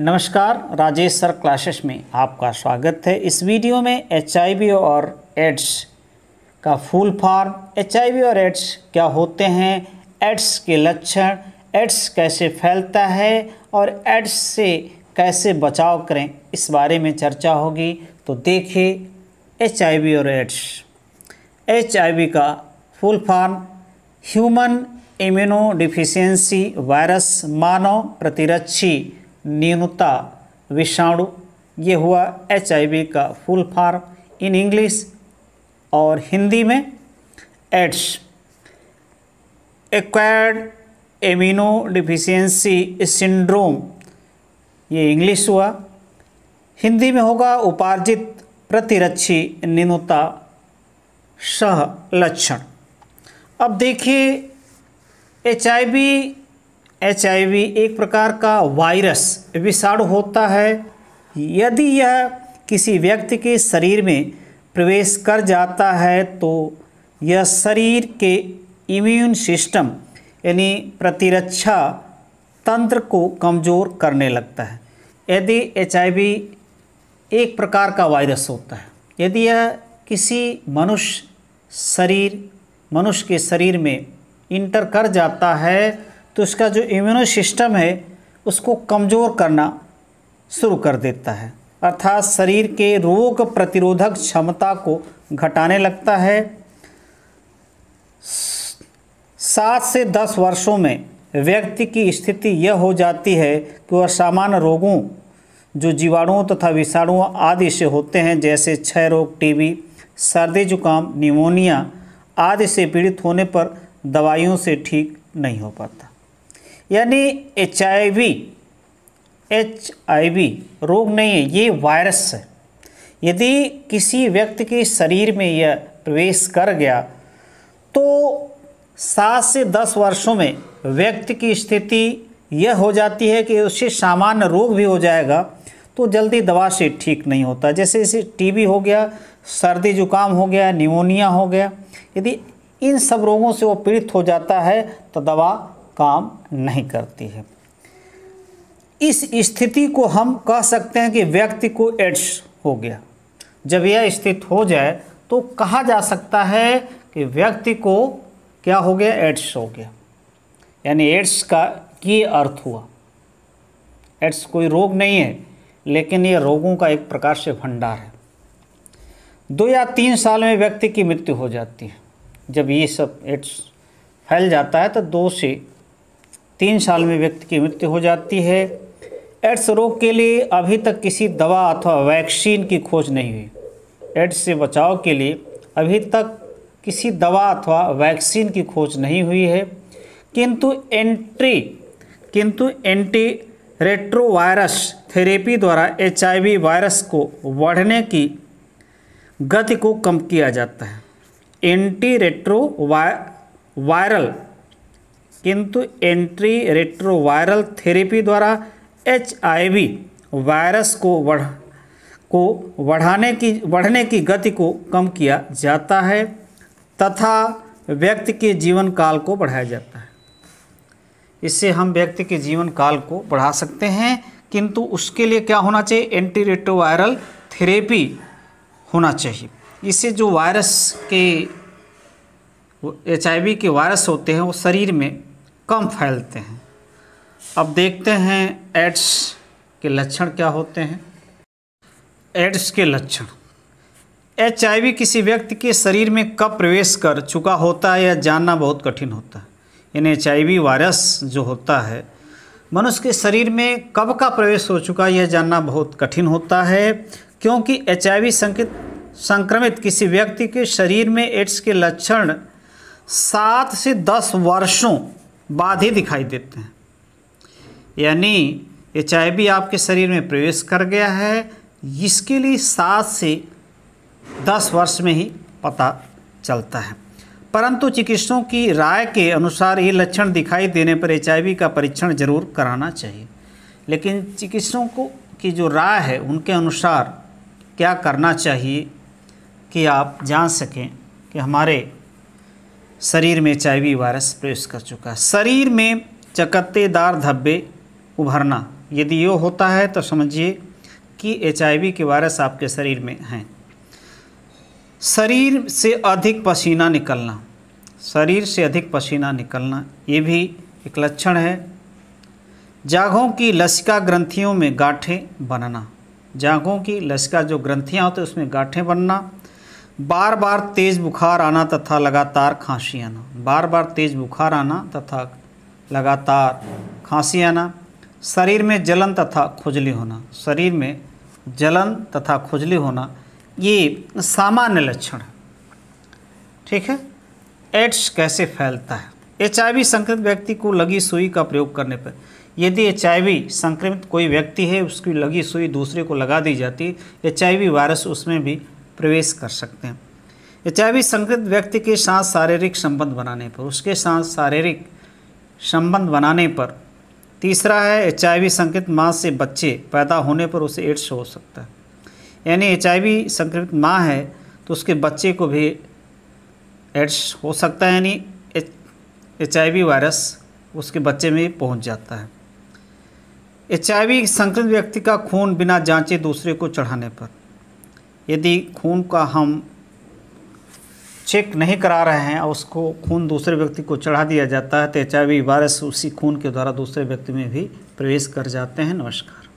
नमस्कार Rajesh sir classes में आपका स्वागत है इस वीडियो में एच और एड्स का फुल फॉर्म एच और एड्स क्या होते हैं एड्स के लक्षण एड्स कैसे फैलता है और एड्स से कैसे बचाव करें इस बारे में चर्चा होगी तो देखिए एच और एड्स एच का full form human immunodeficiency virus मानव प्रतिरक्षी न्यूनता विषाणु ये हुआ एच का फुल फार्म इन इंग्लिश और हिंदी में AIDS acquired amino deficiency syndrome ये इंग्लिश हुआ हिंदी में होगा उपार्जित प्रतिरक्षी न्यूनता सह लक्षण अब देखिए एच एच एक प्रकार का वायरस विषाणु होता है यदि यह किसी व्यक्ति के शरीर में प्रवेश कर जाता है तो यह शरीर के इम्यून सिस्टम यानी प्रतिरक्षा तंत्र को कमज़ोर करने लगता है यदि एच एक प्रकार का वायरस होता है यदि यह किसी मनुष्य शरीर मनुष्य के शरीर में इंटर कर जाता है तो इसका जो इम्यूनो सिस्टम है उसको कमज़ोर करना शुरू कर देता है अर्थात शरीर के रोग प्रतिरोधक क्षमता को घटाने लगता है सात से दस वर्षों में व्यक्ति की स्थिति यह हो जाती है कि वह सामान्य रोगों जो जीवाणुओं तथा विषाणुओं आदि से होते हैं जैसे क्षय रोग टीबी सर्दी जुकाम निमोनिया आदि से पीड़ित होने पर दवाइयों से ठीक नहीं हो पाता यानी H I V H I V रोग नहीं है ये वायरस है यदि किसी व्यक्ति के शरीर में यह प्रवेश कर गया तो सात से दस वर्षों में व्यक्ति की स्थिति यह हो जाती है कि उससे सामान्य रोग भी हो जाएगा तो जल्दी दवा से ठीक नहीं होता जैसे जैसे टीबी हो गया सर्दी जुकाम हो गया निमोनिया हो गया यदि इन सब रोगों से वो पीड़ित हो जाता है तो दवा काम नहीं करती है इस स्थिति को हम कह सकते हैं कि व्यक्ति को एड्स हो गया जब यह स्थित हो जाए तो कहा जा सकता है कि व्यक्ति को क्या हो गया एड्स हो गया यानी एड्स का ये अर्थ हुआ एड्स कोई रोग नहीं है लेकिन यह रोगों का एक प्रकार से भंडार है दो या तीन साल में व्यक्ति की मृत्यु हो जाती है जब ये सब एड्स फैल जाता है तो दो से तीन साल में व्यक्ति की मृत्यु हो जाती है एड्स रोग के लिए अभी तक किसी दवा अथवा वैक्सीन की खोज नहीं हुई एड्स से बचाव के लिए अभी तक किसी दवा अथवा वैक्सीन की खोज नहीं हुई है किंतु एंट्री किंतु एंटी रेट्रोवायरस थेरेपी द्वारा एच वायरस को बढ़ने की गति को कम किया जाता है एंटी रेट्रो वायरल किंतु एंट्री रेट्रोवायरल थेरेपी द्वारा एच वायरस को बढ़ को बढ़ाने की बढ़ने की गति को कम किया जाता है तथा व्यक्ति के जीवन काल को बढ़ाया जाता है इससे हम व्यक्ति के जीवन काल को बढ़ा सकते हैं किंतु उसके लिए क्या होना चाहिए एंटी रेट्रोवायरल थेरेपी होना चाहिए इससे जो वायरस के एच के वायरस होते हैं वो शरीर में कम फैलते हैं अब देखते हैं एड्स के लक्षण क्या होते हैं एड्स के लक्षण एच किसी व्यक्ति के शरीर में कब प्रवेश कर चुका होता है या जानना बहुत कठिन होता है यानी एच वायरस जो होता है मनुष्य के शरीर में कब का प्रवेश हो चुका है यह जानना बहुत कठिन होता है क्योंकि एच संकित संक्रमित किसी व्यक्ति के शरीर में एड्स के लक्षण सात से दस वर्षों बाधे दिखाई देते हैं यानी एच आपके शरीर में प्रवेश कर गया है इसके लिए सात से दस वर्ष में ही पता चलता है परंतु चिकित्सकों की राय के अनुसार ये लक्षण दिखाई देने पर एच का परीक्षण जरूर कराना चाहिए लेकिन चिकित्सकों को की जो राय है उनके अनुसार क्या करना चाहिए कि आप जान सकें कि हमारे शरीर में एच वायरस प्रवेश कर चुका है शरीर में चकत्तेदार धब्बे उभरना यदि यो होता है तो समझिए कि एच के वायरस आपके शरीर में हैं शरीर से अधिक पसीना निकलना शरीर से अधिक पसीना निकलना ये भी एक लक्षण है जाघों की लसिका ग्रंथियों में गांठें बनना जाघों की लसिका जो ग्रंथियाँ होती हैं उसमें गांठें बनना बार बार तेज़ बुखार आना तथा लगातार खांसी आना बार बार तेज़ बुखार आना तथा लगातार खांसी आना शरीर में जलन तथा खुजली होना शरीर में जलन तथा खुजली होना ये सामान्य लक्षण है ठीक है एड्स कैसे फैलता है एच संक्रमित व्यक्ति को लगी सुई का प्रयोग करने पर यदि एच संक्रमित कोई व्यक्ति है उसकी लगी सुई दूसरे को लगा दी जाती है एच वायरस उसमें भी प्रवेश कर सकते हैं एच आई संक्रमित व्यक्ति के साथ शारीरिक संबंध बनाने पर उसके साथ शारीरिक संबंध बनाने पर तीसरा है एच आई संक्रमित माँ से बच्चे पैदा होने पर उसे एड्स हो सकता है यानी एच आई संक्रमित माँ है तो उसके बच्चे को भी एड्स हो सकता है यानी एच आई वायरस उसके बच्चे में पहुंच जाता है एच आई संक्रमित व्यक्ति का खून बिना जांचे दूसरे को चढ़ाने पर यदि खून का हम चेक नहीं करा रहे हैं और उसको खून दूसरे व्यक्ति को चढ़ा दिया जाता है तो एच वायरस उसी खून के द्वारा दूसरे व्यक्ति में भी प्रवेश कर जाते हैं नमस्कार